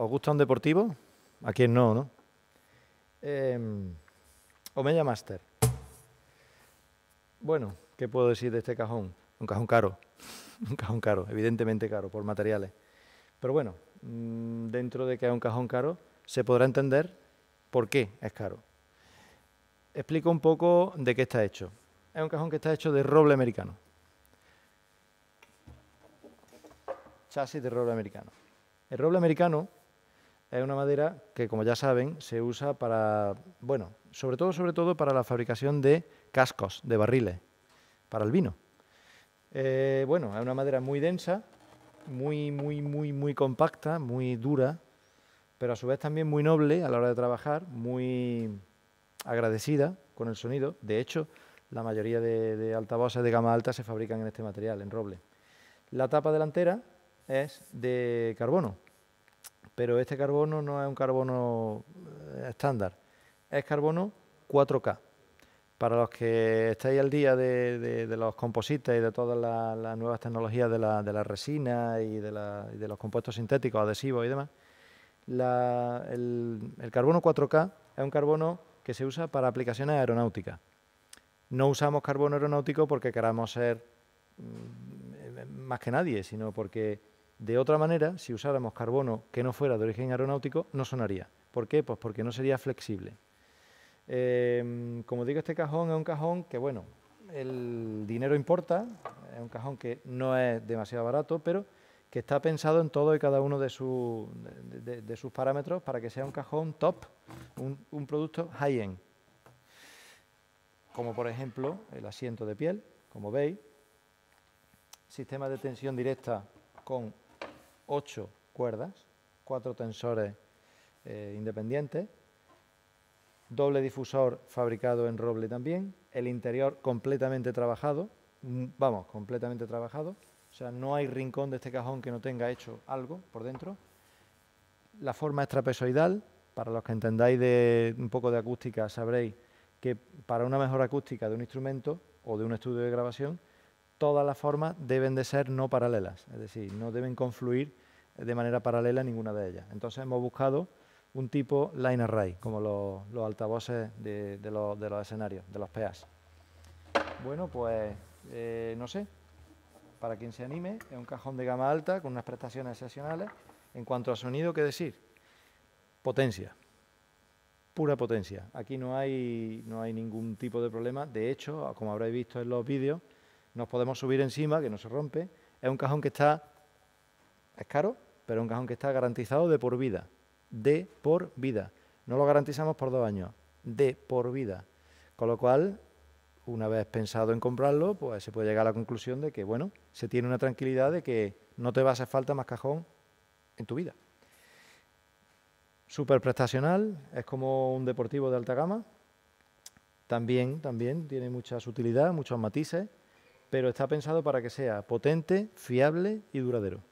¿Os gusta un deportivo? ¿A quién no, no? Em, Omega Master. Bueno, ¿qué puedo decir de este cajón? Un cajón caro, un cajón caro, evidentemente caro por materiales. Pero bueno, mm, dentro de que es un cajón caro, se podrá entender por qué es caro. Explico un poco de qué está hecho. Es un cajón que está hecho de roble americano. Chasis de roble americano. El roble americano es una madera que, como ya saben, se usa para, bueno, sobre todo, sobre todo para la fabricación de cascos, de barriles, para el vino. Eh, bueno, es una madera muy densa, muy, muy, muy, muy compacta, muy dura, pero a su vez también muy noble a la hora de trabajar, muy agradecida con el sonido. De hecho, la mayoría de altavoces de gama alta se fabrican en este material, en roble. La tapa delantera es de carbono, pero este carbono no es un carbono eh, estándar, es carbono 4K. Para los que estáis al día de, los composites y de todas las, nuevas tecnologías de la, de resina y, de, los compuestos sintéticos, adhesivos y demás, el carbono 4K es un carbono que se usa para aplicaciones aeronáuticas. No usamos carbono aeronáutico porque queramos ser mm, eh, más que nadie, sino porque de otra manera, si usáramos carbono que no fuera de origen aeronáutico, no sonaría. ¿Por qué? Pues porque no sería flexible. Em, como digo, este cajón es un cajón que, bueno, el dinero importa, es un cajón que no es demasiado barato, pero que está pensado en todo y cada uno de, sus parámetros para que sea un cajón top, un, un producto high-end. Como por ejemplo el asiento de piel, como veis, sistema de tensión directa con ocho cuerdas, cuatro tensores eh, independientes, doble difusor fabricado en roble también, el interior completamente trabajado, mm, vamos, completamente trabajado, o sea, no hay rincón de este cajón que no tenga hecho algo por dentro. La forma es trapezoidal, para los que entendáis de un poco de acústica sabréis que para una mejor acústica de un instrumento o de un estudio de grabación todas las formas deben de ser no paralelas, es decir, no deben confluir de manera paralela ninguna de ellas. Entonces hemos buscado un tipo line array, como los, altavoces de, los, escenarios, de los PAs. Bueno, pues eh, no sé, para quien se anime, es un cajón de gama alta con unas prestaciones excepcionales. En cuanto a sonido, ¿qué decir? Potencia, pura potencia. Aquí no hay, no hay ningún tipo de problema. De hecho, como habréis visto en los vídeos, nos podemos subir encima, que no se rompe. Es un cajón que está, es caro, pero es un cajón que está garantizado de por vida. De por vida. No lo garantizamos por dos años, de por vida. Con lo cual, una vez pensado en comprarlo, pues se puede llegar a la conclusión de que, bueno, se tiene una tranquilidad de que no te va a hacer falta más cajón en tu vida. ...súper prestacional, es como un deportivo de alta gama. También, también tiene mucha sutilidad... muchos matices pero está pensado para que sea potente, fiable y duradero.